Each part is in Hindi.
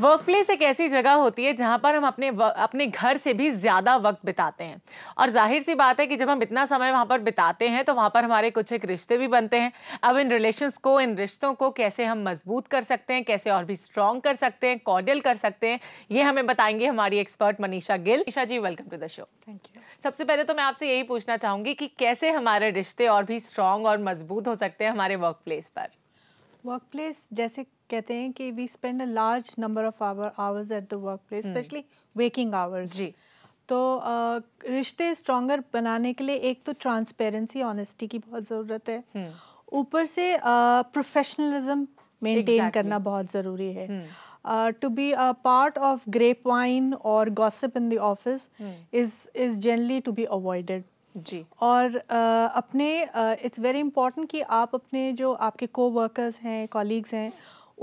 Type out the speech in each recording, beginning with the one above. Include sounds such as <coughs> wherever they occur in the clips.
वर्क प्लेस एक ऐसी जगह होती है जहाँ पर हम अपने अपने घर से भी ज़्यादा वक्त बिताते हैं और जाहिर सी बात है कि जब हम इतना समय वहाँ पर बिताते हैं तो वहाँ पर हमारे कुछ एक रिश्ते भी बनते हैं अब इन रिलेशन को इन रिश्तों को कैसे हम मजबूत कर सकते हैं कैसे और भी स्ट्रॉन्ग कर सकते हैं कॉर्डियल कर सकते हैं ये हमें बताएंगे हमारी expert Manisha Gill Manisha ji welcome to the show thank you सबसे पहले तो मैं आपसे यही पूछना चाहूँगी कि कैसे हमारे रिश्ते और भी स्ट्रॉन्ग और मजबूत हो सकते हैं हमारे वर्क प्लेस पर वर्क प्लेस जैसे कहते हैं कि we spend a large number of hour hours at the work place specially waking hours जी तो रिश्ते स्ट्रॉन्गर बनाने के लिए एक तो ट्रांसपेरेंसी ऑनेस्टी की बहुत ज़रूरत है हम्म। ऊपर से प्रोफेशनलिज्म मेंटेन करना बहुत ज़रूरी है to hmm. Be a part of grapevine और gossip in the office is is generally to be avoided जी और आ, अपने इट्स वेरी इम्पॉर्टेंट कि आप अपने जो आपके को वर्कर्स हैं कॉलीग्स हैं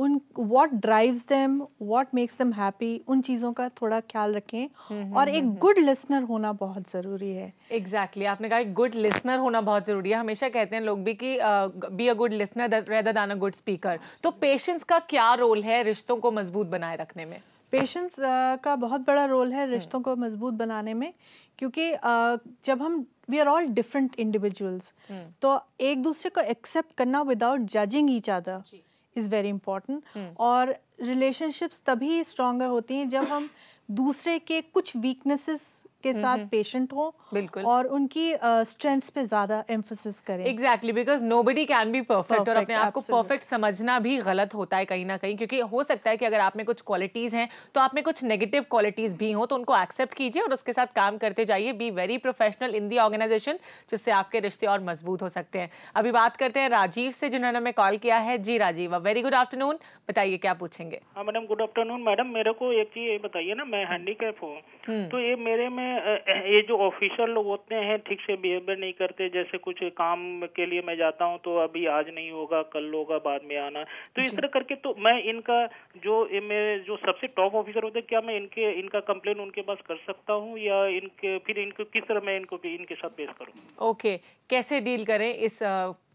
उन what drives them what makes them happy उन चीज़ों का थोड़ा ख्याल रखें हम्म, हम्म, और हम्म, एक गुड लिसनर होना बहुत ज़रूरी है एग्जैक्टली exactly. आपने कहा एक गुड लिसनर होना बहुत ज़रूरी है हमेशा कहते हैं लोग भी कि be a good listener rather than a good speaker तो पेशेंस का क्या रोल है रिश्तों को मजबूत बनाए रखने में पेशेंस uh, का बहुत बड़ा रोल है hmm. रिश्तों को मजबूत बनाने में क्योंकि uh, जब हम we are all different individuals तो एक दूसरे को एक्सेप्ट करना without judging each other is very important और रिलेशनशिप्स तभी स्ट्रॉगर होती हैं जब हम <coughs> दूसरे के कुछ वीकनेसेस के हम्म, साथ पेशेंट हम्म। हो बिल्कुल और उनकी स्ट्रेंथ uh, पे ज्यादा एम्फोसिस करें exactly because nobody can be perfect और अपने आप को परफेक्ट समझना भी गलत होता है कहीं ना कहीं क्योंकि हो सकता है कि अगर आप में कुछ क्वालिटीज हैं तो आप में कुछ नेगेटिव क्वालिटीज भी हो तो उनको एक्सेप्ट कीजिए और उसके साथ काम करते जाइए be very professional in the organisation जिससे आपके रिश्ते और मजबूत हो सकते हैं अभी बात करते हैं राजीव से जिन्होंने हमें कॉल किया है जी राजीव वेरी गुड आफ्टरनून बताइए क्या पूछेंगे हाँ मैडम गुड आफ्टरनून मैडम मेरे को एक चीज बताइए ना मैं हैंडीकैप हूँ हम्म। तो ये मेरे में ये जो ऑफिशियल लोग होते हैं ठीक से बिहेवियर नहीं करते जैसे कुछ काम के लिए मैं जाता हूँ तो अभी आज नहीं होगा कल होगा बाद में आना तो इस तरह करके तो मैं इनका जो मेरे जो सबसे टॉप ऑफिसर होते हैं क्या मैं इनके इनका कंप्लेन उनके पास कर सकता हूँ या इनके फिर इनको किस तरह मैं इनको इनके साथ पेश करूँ ओके कैसे डील करें इस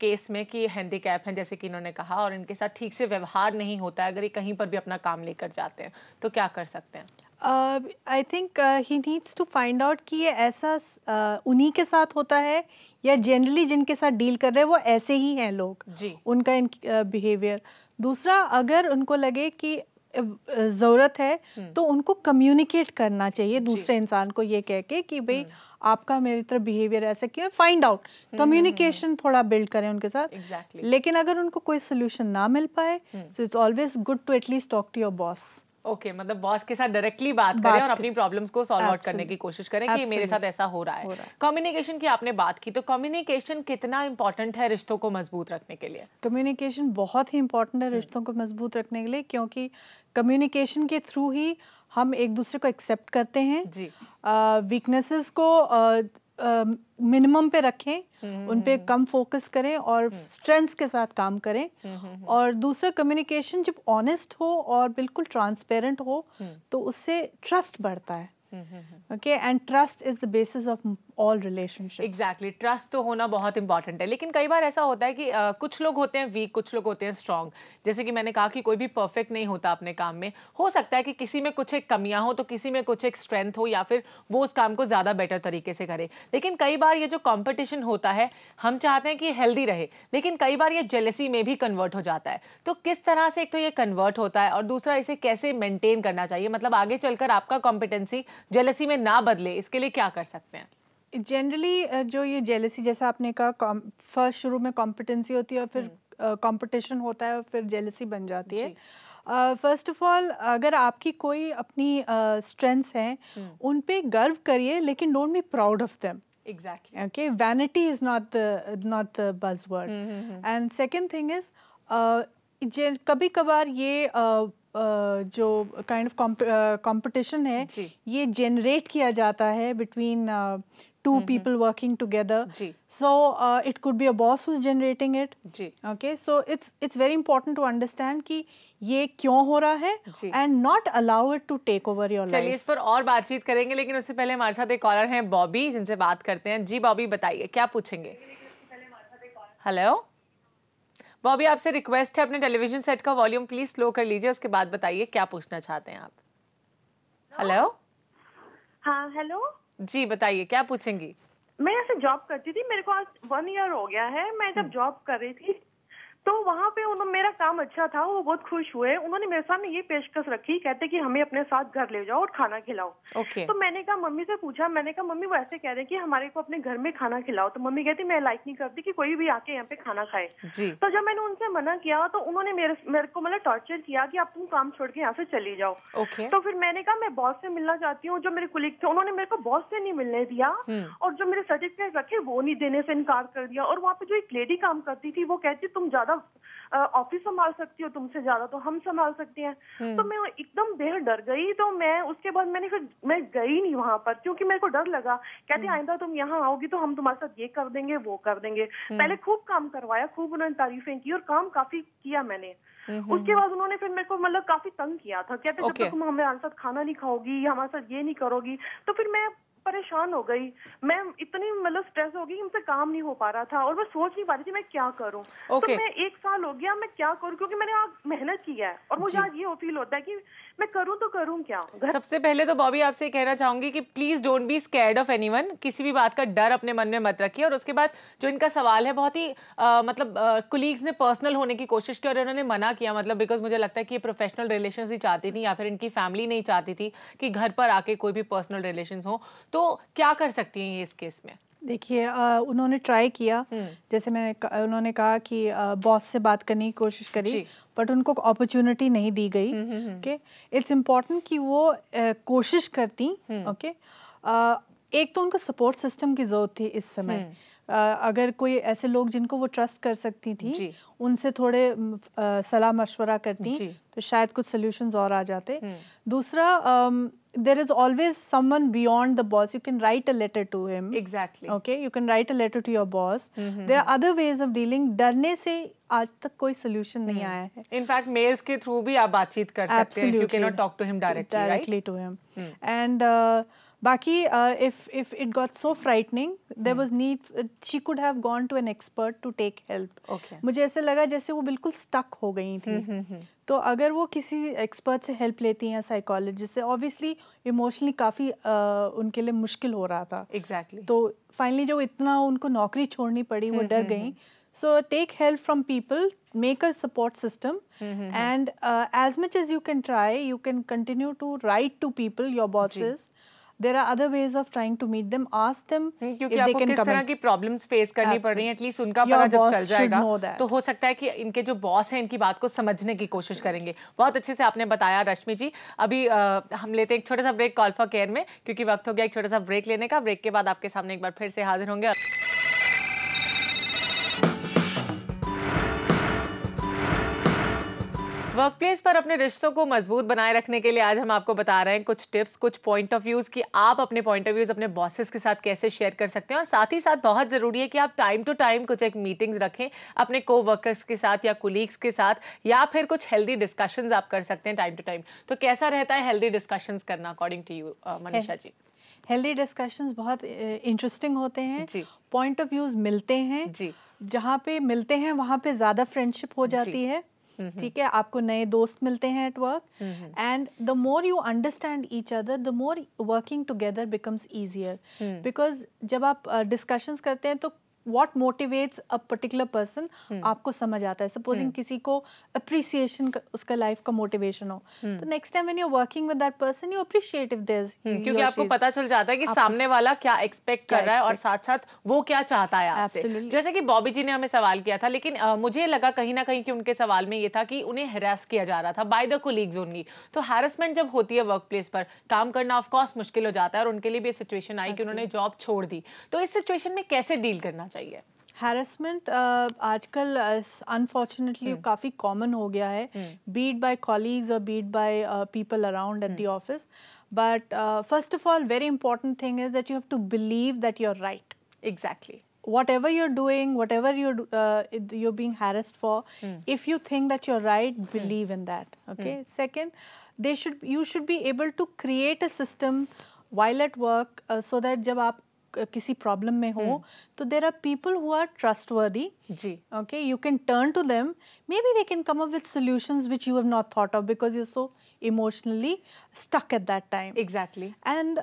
केस में कि हैंडीकैप है जैसे कि इन्होंने कहा और इनके साथ ठीक से व्यवहार नहीं होता है अगर ये कहीं पर भी अपना काम लेकर जाते हैं तो क्या कर सकते हैं I think he needs to find out कि ये ऐसा uh, उन्हीं के साथ होता है या जनरली जिनके साथ डील कर रहे हैं वो ऐसे ही हैं लोग जी उनका बिहेवियर uh, दूसरा अगर उनको लगे कि uh, ज़रूरत है हम्म। तो उनको कम्युनिकेट करना चाहिए दूसरे इंसान को ये कह के कि भाई हम्म। आपका मेरी तरफ बिहेवियर ऐसा क्यों फाइंड आउट कम्युनिकेशन थोड़ा बिल्ड करें उनके साथ exactly. लेकिन अगर उनको कोई सोल्यूशन ना मिल पाए so it's always good to at least talk to your boss okay okay, मतलब बॉस के साथ डायरेक्टली बात, बात करें और अपनी प्रॉब्लम्स को सॉल्व आउट करने की कोशिश करें कि मेरे साथ ऐसा हो रहा है कम्युनिकेशन की आपने बात की तो कम्युनिकेशन कितना इंपॉर्टेंट है रिश्तों को मजबूत रखने के लिए कम्युनिकेशन बहुत ही इंपॉर्टेंट है हम्म। रिश्तों को मजबूत रखने के लिए क्योंकि कम्युनिकेशन के थ्रू ही हम एक दूसरे को एक्सेप्ट करते हैं जी वीकनेसेस को मिनिमम पे रखें हम्म, उन पे हम्म। कम फोकस करें और स्ट्रेंथ्स हम्म। के साथ काम करें और दूसरा कम्युनिकेशन जब ऑनेस्ट हो और बिल्कुल ट्रांसपेरेंट हो तो उससे ट्रस्ट बढ़ता है okay and trust is the basis of all relationship exactly trust तो होना बहुत इंपॉर्टेंट है लेकिन कई बार ऐसा होता है कि uh, कुछ लोग होते हैं वीक कुछ लोग होते हैं स्ट्रांग जैसे कि मैंने कहा कि कोई भी परफेक्ट नहीं होता अपने काम में हो सकता है कि किसी में कुछ एक कमियां हो तो किसी में कुछ एक स्ट्रेंथ हो या फिर वो उस काम को ज़्यादा बेटर तरीके से करे लेकिन कई बार ये जो कॉम्पिटिशन होता है हम चाहते हैं कि हेल्दी रहे लेकिन कई बार ये जेलसी में भी कन्वर्ट हो जाता है तो किस तरह से एक तो ये कन्वर्ट होता है और दूसरा इसे कैसे मेंटेन करना चाहिए मतलब आगे चलकर आपका कॉम्पिटेंसी जेलसी में ना बदले इसके लिए क्या कर सकते हैं जनरली जो ये जेलसी जैसा आपने कहा फर्स्ट शुरू में कॉम्पिटेंसी होती है और फिर कॉम्पिटिशन हम्म। uh, होता है और फिर जेलसी बन जाती है फर्स्ट ऑफ ऑल अगर आपकी कोई अपनी स्ट्रेंथ्स uh, हैं हम्म। उन पे गर्व करिए लेकिन don't be proud of them exactly okay vanity is not the not the buzzword mm-hmm. and second कभी कभार ये uh, जो काइंड ऑफ कंपटीशन है ये जनरेट किया जाता है between two people working together so it could be a boss who hmm, hmm. be it boss okay so it's it's very important to understand very ये क्यों हो रहा है and not allow it to take over your चलिए इस पर और बातचीत करेंगे लेकिन उससे पहले हमारे साथ एक कॉलर हैं बॉबी जिनसे बात करते हैं जी बॉबी बताइए क्या पूछेंगे हेलो बॉबी आपसे रिक्वेस्ट है अपने टेलीविजन सेट का वॉल्यूम प्लीज स्लो कर लीजिए उसके बाद बताइए क्या पूछना चाहते हैं आप हेलो हाँ हेलो जी बताइए क्या पूछेंगी मैं ऐसे जॉब करती थी मेरे को आज वन ईयर हो गया है मैं जब जॉब हम्म। कर रही थी तो वहाँ पे उन्होंने मेरा काम अच्छा था वो बहुत खुश हुए उन्होंने मेरे सामने ये पेशकश रखी कहते कि हमें अपने साथ घर ले जाओ और खाना खिलाओ okay. तो मैंने कहा मम्मी से पूछा मैंने कहा मम्मी वो ऐसे कह रहे कि हमारे को अपने घर में खाना खिलाओ तो मम्मी कहती मैं लाइक नहीं करती कि कोई भी आके यहाँ पे खाना खाए तो जब मैंने उनसे मना किया तो उन्होंने मेरे मेरे को मतलब टॉर्चर किया कि आप तुम काम छोड़ के यहाँ से चली जाओ तो फिर मैंने कहा मैं बॉस से मिलना चाहती हूँ जो मेरे कुलीग थे उन्होंने मेरे को बॉस से नहीं मिलने दिया हम्म। और जो मेरे सर्टिफिकेट रखे वो नहीं देने से इनकार कर दिया और वहाँ पे जो एक लेडी काम करती थी वो कहती तुम ज्यादा ज्यादा ऑफिस संभाल सकती हो तुमसे ज्यादा तो हम संभाल सकते हैं हम्म। तो मैं एकदम देर डर गई तो मैं उसके बाद मैंने फिर मैं गई नहीं वहां पर क्योंकि मेरे को डर लगा कहते हम्म। आइंदा तुम यहाँ आओगी तो हम तुम्हारे साथ ये कर देंगे वो कर देंगे हम्म। पहले खूब काम करवाया खूब उन्होंने तारीफें की और काम काफी किया मैंने उसके बाद उन्होंने फिर मेरे को मतलब काफी तंग किया था कहते जब तक तुम हमारे साथ खाना नहीं खाओगी हमारे साथ ये नहीं करोगी तो फिर मैं परेशान हो गई मैं इतनी मतलब स्ट्रेस हो गई हमसे काम नहीं हो पा रहा था और मैं सोच नहीं पा रही थी मैं क्या करूँ तो okay. तो मैं एक साल हो गया मैं क्या करूँ क्योंकि मैंने आज मेहनत की है और मुझे आज ये फील होता है कि मैं करूँ तो करूँ क्या घर सबसे पहले तो बॉबी आपसे कहना चाहूंगी की please don't be scared of any किसी भी बात का डर अपने मन में मत रखिए और उसके बाद जो इनका सवाल है बहुत ही मतलब कुलीग्स ने पर्सनल होने की कोशिश की और इन्होंने मना किया मतलब बिकॉज मुझे लगता है कि ये प्रोफेशनल रिलेशन ही चाहती थी या फिर इनकी फैमिली नहीं चाहती थी कि घर पर आके कोई भी पर्सनल रिलेशन हो तो तो क्या कर सकती हैं ये इस केस में देखिए उन्होंने ट्राई किया हम्म। जैसे मैंने उन्होंने कहा कि बॉस से बात करने की कोशिश करी बट उनको अपॉर्चुनिटी नहीं दी गई ओके इट्स इम्पॉर्टेंट कि वो कोशिश करती ओके हम्म। एक तो उनको सपोर्ट सिस्टम की ज़रूरत थी इस समय हम्म। अगर कोई ऐसे लोग जिनको वो ट्रस्ट कर सकती थी उनसे थोड़े सलाह मशवरा करती तो शायद कुछ सोल्यूशन और आ जाते दूसरा there is always someone beyond the boss. You can write a letter to him. Exactly. Okay, you can write a letter to your boss. Mm-hmm. There are other ways of dealing. डरने से आज तक कोई सोल्यूशन नहीं आया है इनफैक्ट मेल्स के थ्रू भी आप बातचीत कर सकते हैं you can not talk to him directly directly to him and Baki, uh, if if it got so frightening, there was need. She could have gone to an expert to take help. Okay. मुझे ऐसे लगा जैसे वो बिल्कुल stuck हो गई थी. तो अगर वो किसी एक्सपर्ट से हेल्प लेती हैं साइकोलॉजिस्ट से ऑब्वियसली इमोशनली काफ़ी उनके लिए मुश्किल हो रहा था एग्जैक्टली exactly. तो फाइनली जो इतना उनको नौकरी छोड़नी पड़ी वो डर गई so take help from people make a support system and as much as you can try you can continue to write to people your bosses there are other ways of trying to meet them ask them क्योंकि आपको किस तरह की प्रॉब्लम्स फेस करनी पड़ रही है एटलीस्ट उनका पता जब चल जाएगा तो हो सकता है कि इनके जो बॉस हैं इनकी बात को समझने की कोशिश करेंगे बहुत अच्छे से आपने बताया रश्मि जी अभी आ, हम लेते हैं एक छोटा सा ब्रेक कॉल फॉर केयर में क्योंकि वक्त हो गया एक छोटा सा ब्रेक लेने का ब्रेक के बाद आपके सामने एक बार फिर से हाजिर होंगे वर्कप्लेस पर अपने रिश्तों को मजबूत बनाए रखने के लिए आज हम आपको बता रहे हैं कुछ टिप्स कुछ पॉइंट ऑफ व्यूज कि आप अपने पॉइंट ऑफ व्यूज अपने बॉसेस के साथ कैसे शेयर कर सकते हैं और साथ ही साथ बहुत जरूरी है कि आप टाइम टू टाइम कुछ एक मीटिंग्स रखें अपने को वर्कर्स के साथ या कुलीग्स के साथ या फिर कुछ हेल्दी डिस्कशन आप कर सकते हैं टाइम टू टाइम तो कैसा रहता है हेल्दी डिस्कशन करना according to you Manisha ji healthy discussion बहुत इंटरेस्टिंग होते हैं पॉइंट ऑफ व्यूज मिलते हैं जी जहाँ पे मिलते हैं वहाँ पे ज़्यादा फ्रेंडशिप हो जाती है Mm-hmm. ठीक है आपको नए दोस्त मिलते हैं at work and the more you understand each other the more working together becomes easier because जब आप डिस्कशंस uh, करते हैं तो what motivates a particular person आपको समझ आता है सपोजिंग hmm. किसी को अप्रिसिएशन उसका लाइफ का मोटिवेशन हो hmm. तो next time when you working with that person you appreciate if there क्योंकि आपको पता चल जाता है कि सामने वाला क्या एक्सपेक्ट कर रहा है और साथ साथ वो क्या चाहता है आपसे जैसे कि बॉबी जी ने हमें सवाल किया था लेकिन मुझे लगा कहीं ना कहीं कि उनके सवाल में ये था कि उन्हें हेरास किया जा रहा था बाय द कोलीग्स ओनली तो हैरेसमेंट जब होती है वर्क प्लेस पर काम करना ऑफकोर्स मुश्किल हो जाता है और उनके लिए भी सिचुएशन आई कि उन्होंने जॉब छोड़ दी तो इस सिचुएशन में कैसे डील करना चाहिए चाहिए हैरेसमेंट uh, आजकल अनफॉर्चुनेटली uh, काफ़ी कॉमन हो गया है बीट बाय कॉलीग्स और beat by people around at the office but first of all very important thing is that you have to believe that you are right exactly whatever you're doing whatever you're uh, you're being harassed for if you think that you're right believe in that okay second they should you should be able to create a system while at work uh, so that जब आप किसी प्रॉब्लम में हो तो there are people who are trustworthy जी okay you can turn to them maybe they can come up with solutions which you have not thought of because you so emotionally stuck at that time exactly and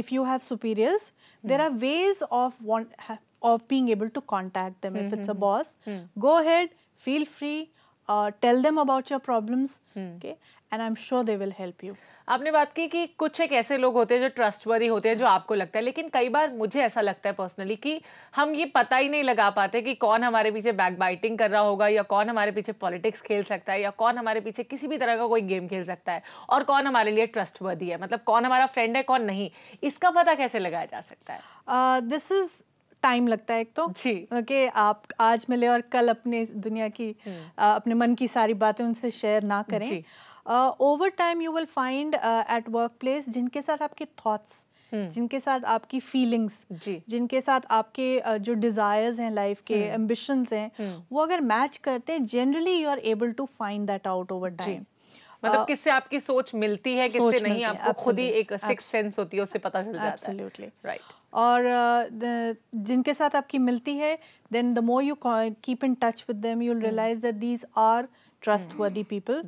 if you have superiors there are ways of want of being able to contact them. Mm -hmm. If it's a boss, mm. go ahead, feel free, uh, tell them about your problems. Mm. Okay, and I am sure they will help you आपने बात की कि कुछ एक ऐसे लोग होते हैं जो ट्रस्टवरी होते हैं जो आपको लगता है लेकिन कई बार मुझे ऐसा लगता है पर्सनली कि हम ये पता ही नहीं लगा पाते कि कौन हमारे पीछे बैक बाइटिंग कर रहा होगा या कौन हमारे पीछे पॉलिटिक्स खेल सकता है या कौन हमारे पीछे किसी भी तरह का कोई गेम खेल सकता है और कौन हमारे लिए ट्रस्ट है मतलब कौन हमारा फ्रेंड है कौन नहीं इसका पता कैसे लगाया जा सकता है दिस इज़ टाइम लगता है एक तो जी ओके okay, आप आज मिले और कल अपने दुनिया की आ, हम्म। uh, अपने मन की सारी बातें उनसे शेयर ना करें जी. Over time you will find at work place जिनके साथ आपके थॉट्स हम्म। जिनके साथ आपकी फीलिंग्स जिनके साथ आपके uh, जो डिज़ायर्स हैं लाइफ के एम्बिशंस हम्म। हैं हम्म। वो अगर मैच करते हैं generally you are able to find that out over time मतलब uh, किससे आपकी सोच मिलती है किससे नहीं आपको खुद ही एक सिक्स सेंस होती है उससे पता चल जाता है राइट right. और uh, जिनके साथ आपकी मिलती है then the more you keep in touch with them you realise that these are trustworthy people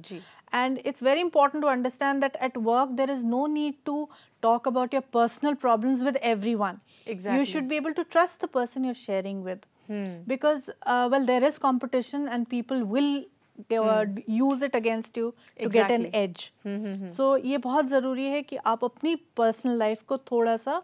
And it's very important to understand that at work there is no need to talk about your personal problems with everyone. Exactly. You should be able to trust the person you're sharing with. Hmm. Because, uh, well, there is competition and people will they uh, hmm. use it against you to exactly. get an edge. Hmm, hmm, hmm, so ये बहुत ज़रूरी है कि आप अपनी personal life को थोड़ा सा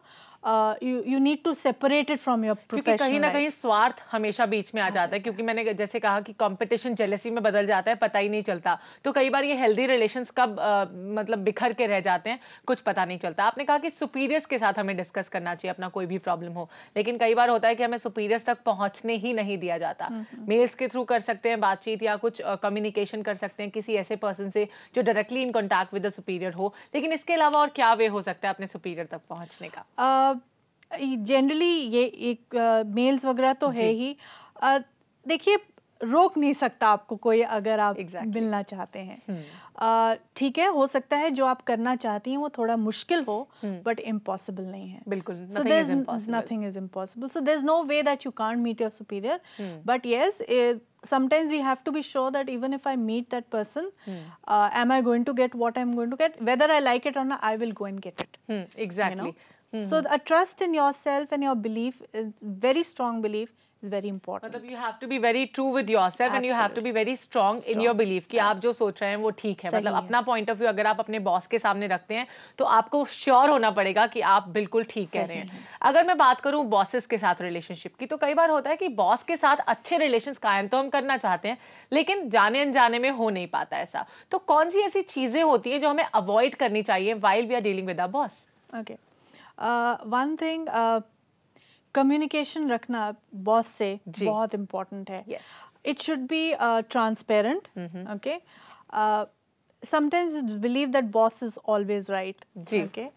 you need to separate it from your क्योंकि कहीं ना कहीं स्वार्थ हमेशा बीच में आ जाता है क्योंकि मैंने जैसे कहा कि कंपटीशन जेलेसी में बदल जाता है पता ही नहीं चलता तो कई बार ये हेल्दी रिलेशन कब uh, मतलब बिखर के रह जाते हैं कुछ पता नहीं चलता आपने कहा कि सुपीरियर्स के साथ हमें डिस्कस करना चाहिए अपना कोई भी प्रॉब्लम हो लेकिन कई बार होता है कि हमें सुपीरियर्स तक पहुंचने ही नहीं दिया जाता मेल्स के थ्रू कर सकते हैं बातचीत या कुछ कम्युनिकेशन uh, कर सकते हैं किसी ऐसे पर्सन से जो directly in contact with the superior हो लेकिन इसके अलावा और क्या वे हो सकता है अपने सुपीरियर तक पहुंचने का uh, जनरली ये एक मेल्स uh, वगैरह तो है ही uh, देखिए रोक नहीं सकता आपको कोई अगर आप exactly. मिलना चाहते हैं हम्म। ठीक hmm. uh, है हो सकता है जो आप करना चाहती हैं वो थोड़ा मुश्किल हो बट hmm. इम्पॉसिबल नहीं है बिल्कुल so there is nothing is impossible so there is no way that you can't meet your superior but yes sometimes we have to be sure that even if I meet that person I am I going to get what I am going to get whether I like it और I will go and get it exactly hmm So a trust in yourself and your belief, is very strong belief, is very important. मतलब you have to be very true with yourself Absolutely. and you have to be very strong, strong. in your belief कि आप जो सोच रहे हैं वो ठीक है मतलब अपना point of view अगर आप अपने boss के सामने रखते हैं तो आपको sure होना पड़ेगा कि आप बिल्कुल ठीक कह रहे हैं अगर मैं बात करूँ bosses के साथ relationship की तो कई बार होता है कि boss के साथ अच्छे relations कायम तो हम करना चाहते हैं लेकिन जाने अनजाने में हो नहीं पाता ऐसा तो कौन सी ऐसी चीज़ें होती हैं जो हमें अवॉइड करनी चाहिए while we are dealing with a boss okay Uh, one thing uh, communication, रखना बॉस से बहुत important है it should be transparent okay sometimes believe that boss is always right. Ji. Okay.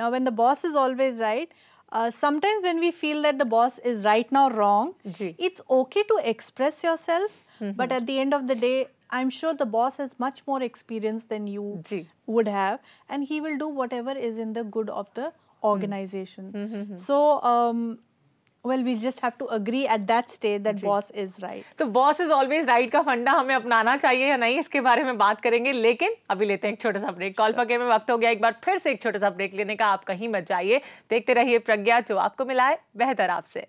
Now, when the boss is always right, uh, sometimes when we feel that the boss is right now wrong, Ji. it's okay to express yourself. Mm -hmm. But at the end of the day, I'm sure the boss has much more experience than you Ji. would have, and he will do whatever is in the good of the Mm-hmm. organization. Mm-hmm. So, um, well, we'll just have to agree at that stage that boss is right. तो boss is always right का फंडा हमें अपनाना चाहिए या नहीं इसके बारे में बात करेंगे लेकिन अभी लेते हैं एक छोटा सा ब्रेक कॉल पके में वक्त हो गया एक बार फिर से एक छोटा सा ब्रेक लेने का आप कहीं मत जाइए देखते रहिए प्रज्ञा जो आपको मिला है बेहतर आपसे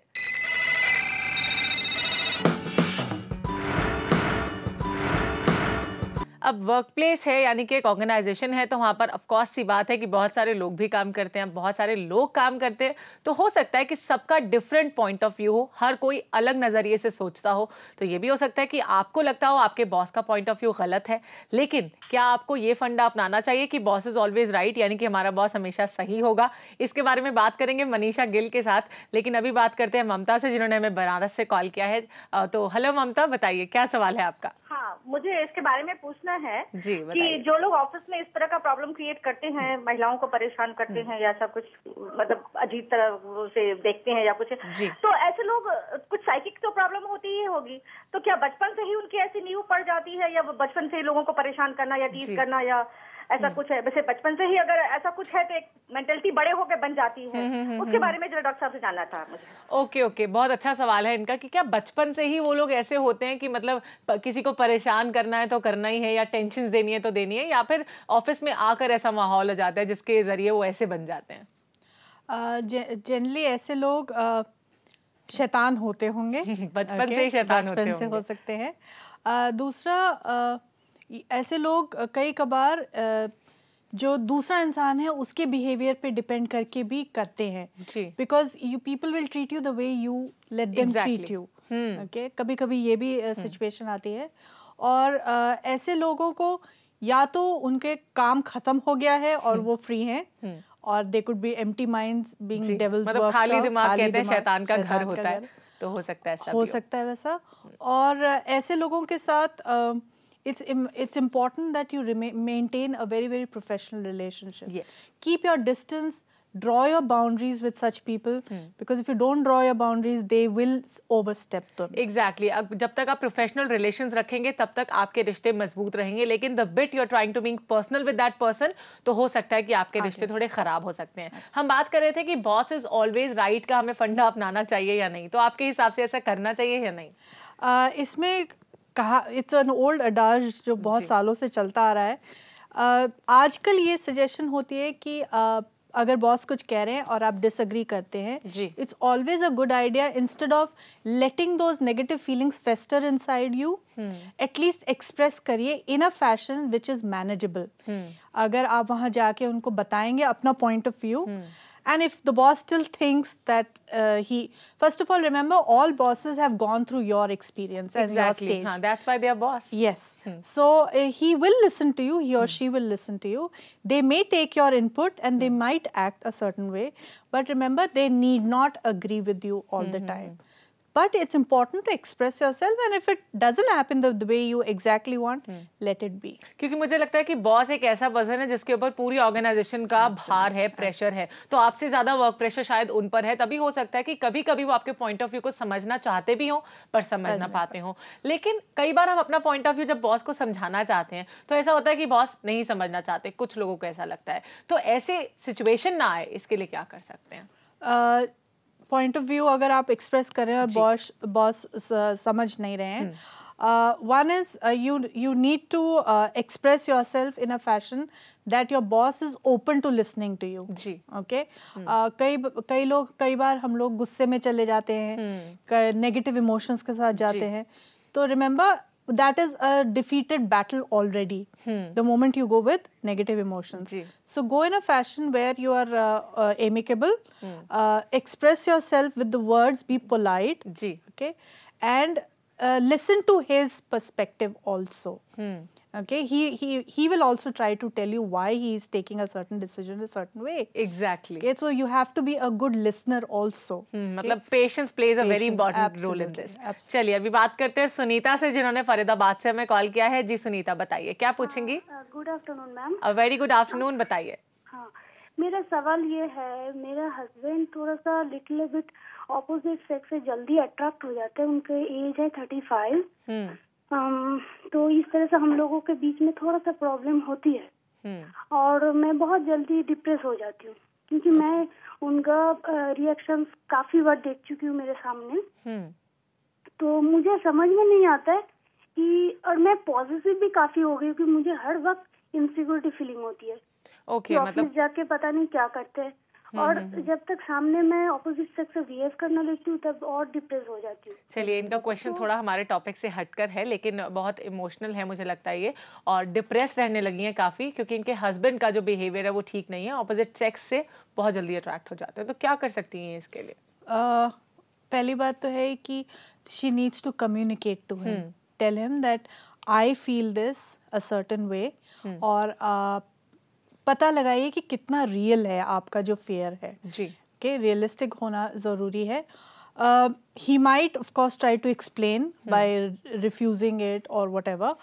अब वर्क प्लेस है यानी कि एक ऑर्गेनाइजेशन है तो वहाँ पर ऑफकोर्स सी बात है कि बहुत सारे लोग भी काम करते हैं बहुत सारे लोग काम करते हैं तो हो सकता है कि सबका डिफरेंट पॉइंट ऑफ व्यू हो हर कोई अलग नज़रिए से सोचता हो तो ये भी हो सकता है कि आपको लगता हो आपके बॉस का पॉइंट ऑफ व्यू गलत है लेकिन क्या आपको ये फंडा अपनाना चाहिए कि बॉस इज़ ऑलवेज राइट यानी कि हमारा बॉस हमेशा सही होगा इसके बारे में बात करेंगे मनीषा गिल के साथ लेकिन अभी बात करते हैं ममता से जिन्होंने हमें बनारस से कॉल किया है तो हेलो ममता बताइए क्या सवाल है आपका हाँ मुझे इसके बारे में पूछना है जी, कि जो लोग ऑफिस में इस तरह का प्रॉब्लम क्रिएट करते हैं हम्म। महिलाओं को परेशान करते हम्म। हैं या सब कुछ मतलब अजीब तरह से देखते हैं या कुछ तो ऐसे लोग कुछ साइकिक तो प्रॉब्लम होती ही होगी तो क्या बचपन से ही उनकी ऐसी नींव पड़ जाती है या बचपन से ही लोगों को परेशान करना या टीज करना या ऐसा हम्म। कुछ है वैसे बचपन से ही अगर ऐसा कुछ है तो एक मेंटेलिटी बड़े होकर बन जाती है हम्म, हम्म, उसके बारे में जरा डॉक्टर साहब से जानना था मुझे ओके ओके बहुत अच्छा सवाल है इनका कि क्या बचपन से ही वो लोग ऐसे होते हैं कि मतलब किसी को परेशान करना है तो करना ही है या टेंशन देनी है तो देनी है या फिर ऑफिस में आकर ऐसा माहौल हो जाता है जिसके जरिए वो ऐसे बन जाते हैं जनरली ऐसे लोग शैतान होते होंगे <laughs> बचपन okay, से शैतान होते होंगे। से हो सकते हैं दूसरा ऐसे लोग कई कबार जो दूसरा इंसान है उसके बिहेवियर पे डिपेंड करके भी करते हैं because you people will treat you the way you let them treat you okay कभी कभी ये भी सिचुएशन hmm. uh, आती है और uh, ऐसे लोगों को या तो उनके काम खत्म हो गया है और hmm. वो फ्री हैं hmm. और they could be empty minds being devils खाली दिमाग खाली कहते हैं शैतान का घर होता है तो हो सकता है ऐसा हो सकता है वैसा और ऐसे लोगों के साथ it's Im- it's important that you remain maintain a very very professional relationship. Yes. Keep your distance. Draw your boundaries with such people hmm. because if you don't draw your boundaries, they will overstep them. Exactly. अब जब तक आप professional relations rakhenge tab tak aapke rishte mazboot rahenge lekin the bit you are trying to being personal with that person to ho sakta hai ki aapke रिश्ते थोड़े खराब हो सकते हैं हम बात कर रहे थे कि बॉस इज ऑलवेज राइट का हमें फंडा अपनाना चाहिए या नहीं तो आपके हिसाब से ऐसा करना चाहिए या नहीं uh, isme कहा इट्स एन ओल्ड अडाज जो बहुत सालों से चलता आ रहा है uh, आजकल ये सजेशन होती है कि uh, अगर बॉस कुछ कह रहे हैं और आप डिसअग्री करते हैं it's always a good idea instead of letting those negative feelings fester inside you at least express करिए in a fashion which is manageable अगर आप वहां जाके उनको बताएंगे अपना point of view And if the boss still thinks that uh, he, first of all, remember all bosses have gone through your experience exactly. and your stage. Huh, that's why they are boss. Yes. Hmm. So uh, he will listen to you, he or hmm. she will listen to you. They may take your input and hmm. they might act a certain way. But remember, they need not agree with you all the mm-hmm. time. But it's important to express yourself and if it doesn't happen the, the way you exactly want, hmm. let it be. क्योंकि मुझे लगता है कि बॉस एक ऐसा पर्सन है जिसके ऊपर पूरी ऑर्गेनाइजेशन का Absolutely. भार है प्रेशर है तो आपसे ज़्यादा वर्क प्रेशर शायद उन पर है तभी हो सकता है कि कभी कभी वो आपके पॉइंट ऑफ व्यू को समझना चाहते भी हो पर समझ ना पाते हो लेकिन कई बार हम अपना पॉइंट ऑफ व्यू जब बॉस को समझाना चाहते हैं तो ऐसा होता है कि बॉस नहीं समझना चाहते कुछ लोगों को ऐसा लगता है तो ऐसे सिचुएशन ना आए इसके लिए क्या कर सकते हैं uh, पॉइंट ऑफ व्यू अगर आप एक्सप्रेस करें और बॉस बॉस समझ नहीं रहे हैं one is you you need to express yourself in a fashion that your boss is open to listening to you जी ओके हम्म। कई कई लोग कई बार हम लोग गुस्से में चले जाते हैं नेगेटिव हम्म। इमोशंस के साथ जाते हैं तो remember that is a defeated battle already. Hmm. The moment you go with negative emotions. Ji. So go in a fashion where you are uh, uh, amicable, hmm. uh, express yourself with the words, be polite. Ji. Okay, and uh, listen to his perspective also. Hmm. okay he he he will also try to tell you why he is taking a certain decision a certain way exactly okay, so you have to be a good listener also hmm, okay? मतलब patience plays patience, a very important absolutely, role in this chaliye abhi baat karte hain चलिए अभी बात करते हैं सुनीता से जिन्होंने फरीदाबाद से हमें कॉल किया है uh, सुनीता बताइए क्या पूछेंगी good afternoon ma'am very good afternoon बताइए uh, मेरा सवाल ये है मेरा हस्बैंड थोड़ा सा लिटिल बिट ऑपोजिट सेक्स से जल्दी अट्रैक्ट हो जाते हैं उनके एज है थर्टी फाइव तो इस तरह से हम लोगों के बीच में थोड़ा सा प्रॉब्लम होती है हम्म। और मैं बहुत जल्दी डिप्रेस हो जाती हूँ क्योंकि मैं उनका रिएक्शन काफी बार देख चुकी हूँ मेरे सामने हम्म। तो मुझे समझ में नहीं आता है कि और मैं पॉजिटिव भी काफी हो गई क्योंकि मुझे हर वक्त इनसिक्योरिटी फीलिंग होती है ओके okay, मतलब जाके पता नहीं क्या करते हैं और हम्म, हम्म। जब तक सामने मैं ऑपोजिट सेक्स से बिहेव करना लेती हूँ तब और डिप्रेस हो जाती हूँ चलिए इनका क्वेश्चन तो, थोड़ा हमारे टॉपिक से हटकर है लेकिन बहुत इमोशनल है मुझे लगता है ये और डिप्रेस रहने लगी है काफ़ी क्योंकि इनके हस्बैंड का जो बिहेवियर है वो ठीक नहीं है ऑपोजिट सेक्स से बहुत जल्दी अट्रैक्ट हो जाते हैं तो क्या कर सकती हैं इसके लिए पहली बात तो है कि she needs to communicate to him tell him that I feel this a certain way और पता लगाइए कि कितना रियल है आपका जो फेयर है जी के रियलिस्टिक होना ज़रूरी है he might of course try to explain by refusing it और whatever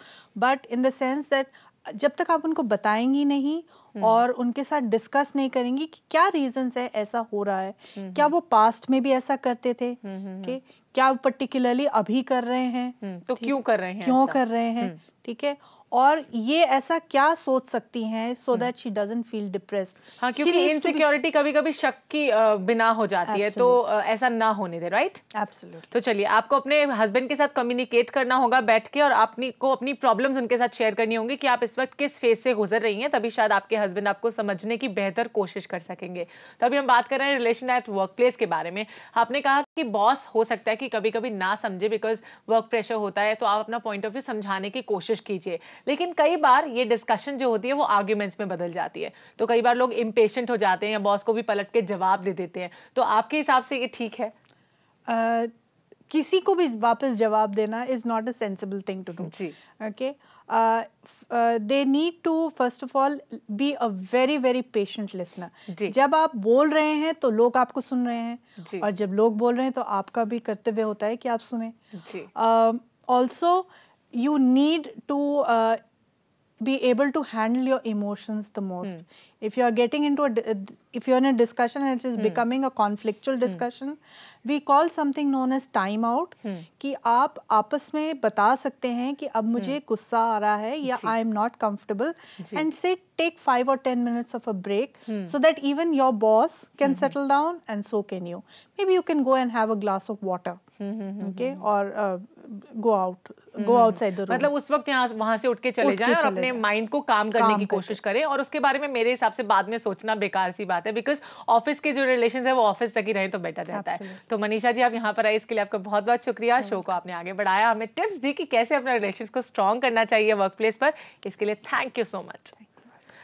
but in the sense that जब तक आप उनको बताएंगी नहीं hmm. और उनके साथ डिस्कस नहीं करेंगी कि क्या रीजंस है ऐसा हो रहा है hmm. क्या वो पास्ट में भी ऐसा करते थे hmm. हम्म, कि क्या पर्टिकुलरली अभी कर रहे हैं तो क्यों कर रहे हैं क्यों कर रहे हैं ठीक है और ये ऐसा क्या सोच सकती हैं so that she deal feel depressed हाँ क्योंकि इनसिक्योरिटी कभी कभी शक की बिना हो जाती Absolutely. है तो ऐसा ना होने दे राइट एब्सोल्युट तो चलिए आपको अपने हस्बैंड के साथ कम्युनिकेट करना होगा बैठ के और अपनी को अपनी प्रॉब्लम्स उनके साथ शेयर करनी होंगी कि आप इस वक्त किस फेज से गुजर रही हैं तभी शायद आपके हस्बैंड आपको समझने की बेहतर कोशिश कर सकेंगे तो अभी हम बात कर रहे हैं रिलेशन एट वर्क प्लेस के बारे में आपने कहा कि बॉस हो सकता है कि कभी कभी ना समझे बिकॉज वर्क प्रेशर होता है तो आप अपना पॉइंट ऑफ व्यू समझाने की कोशिश कीजिए लेकिन कई बार ये डिस्कशन जो होती है वो आर्ग्यूमेंट्स में बदल जाती है तो कई बार लोग इम्पेशेंट हो जाते हैं या बॉस को भी पलट के जवाब दे देते हैं तो आपके हिसाब से ये ठीक है किसी को भी वापस जवाब देना is not a sensible thing to do okay they need to first of all be a very very patient listener जब आप बोल रहे हैं तो लोग आपको सुन रहे हैं और जब लोग बोल रहे हैं तो आपका भी कर्तव्य होता है कि आप सुने also uh, you need to uh, be able to handle your emotions the most. Hmm. If you are getting into uh, if you are in a discussion and it is hmm. becoming a conflictual hmm. discussion, we call something known as time out. कि hmm. आप आपस में बता सकते हैं कि अब मुझे hmm. गुस्सा आ I am not comfortable and say take five or ten minutes of a break so that even your boss can settle down and so can you. Maybe you can go and have a glass of water, okay, or uh, go out go outside the room मतलब उस वक्त यहाँ वहां से उठ के चले जाएं और अपने माइंड को काम करने की कोशिश करें और उसके बारे में मेरे हिसाब से बाद में सोचना बेकार सी बात है बिकॉज ऑफिस के जो रिलेशन है वो ऑफिस तक ही रहे तो बेटर रहता है तो मनीषा जी आप यहाँ पर आई इसके लिए आपका बहुत बहुत शुक्रिया शो को आपने आगे बढ़ाया हमें टिप्स दी कि कैसे अपना रिलेशन को स्ट्रॉन्ग करना चाहिए वर्क प्लेस पर इसके लिए थैंक यू सो मच